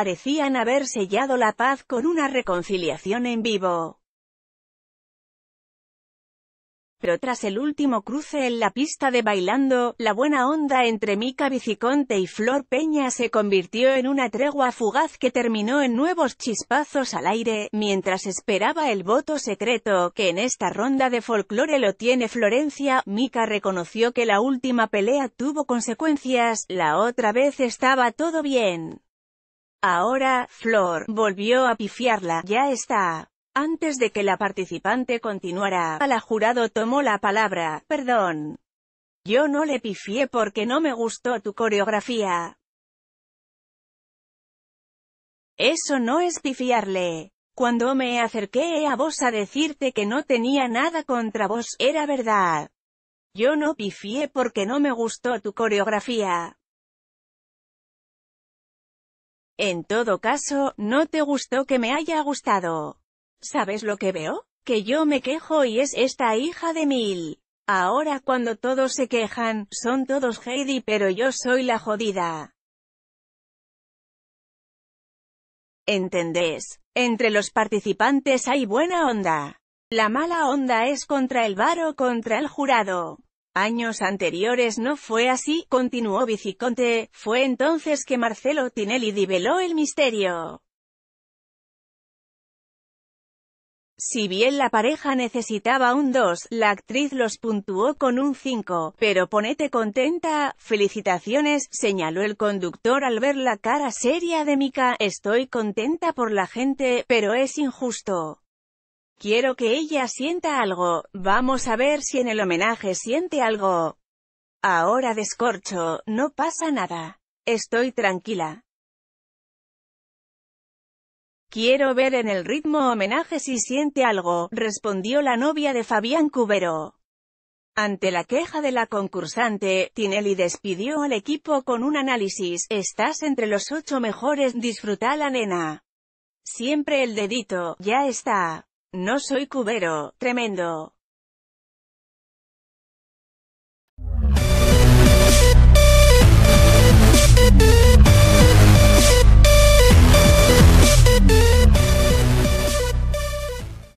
parecían haber sellado la paz con una reconciliación en vivo. Pero tras el último cruce en la pista de bailando, la buena onda entre Mika Viciconte y Flor Peña se convirtió en una tregua fugaz que terminó en nuevos chispazos al aire, mientras esperaba el voto secreto, que en esta ronda de folclore lo tiene Florencia, Mica reconoció que la última pelea tuvo consecuencias, la otra vez estaba todo bien. Ahora, Flor, volvió a pifiarla, ya está. Antes de que la participante continuara, a la jurado tomó la palabra, perdón. Yo no le pifié porque no me gustó tu coreografía. Eso no es pifiarle. Cuando me acerqué a vos a decirte que no tenía nada contra vos, era verdad. Yo no pifié porque no me gustó tu coreografía. En todo caso, no te gustó que me haya gustado. ¿Sabes lo que veo? Que yo me quejo y es esta hija de mil. Ahora cuando todos se quejan, son todos Heidi pero yo soy la jodida. ¿Entendés? Entre los participantes hay buena onda. La mala onda es contra el o contra el jurado. Años anteriores no fue así, continuó Viciconte, fue entonces que Marcelo Tinelli diveló el misterio. Si bien la pareja necesitaba un 2, la actriz los puntuó con un 5, pero ponete contenta, felicitaciones, señaló el conductor al ver la cara seria de Mika, estoy contenta por la gente, pero es injusto. Quiero que ella sienta algo, vamos a ver si en el homenaje siente algo. Ahora descorcho, no pasa nada. Estoy tranquila. Quiero ver en el ritmo homenaje si siente algo, respondió la novia de Fabián Cubero. Ante la queja de la concursante, Tinelli despidió al equipo con un análisis, estás entre los ocho mejores, disfruta la nena. Siempre el dedito, ya está. No soy cubero, tremendo.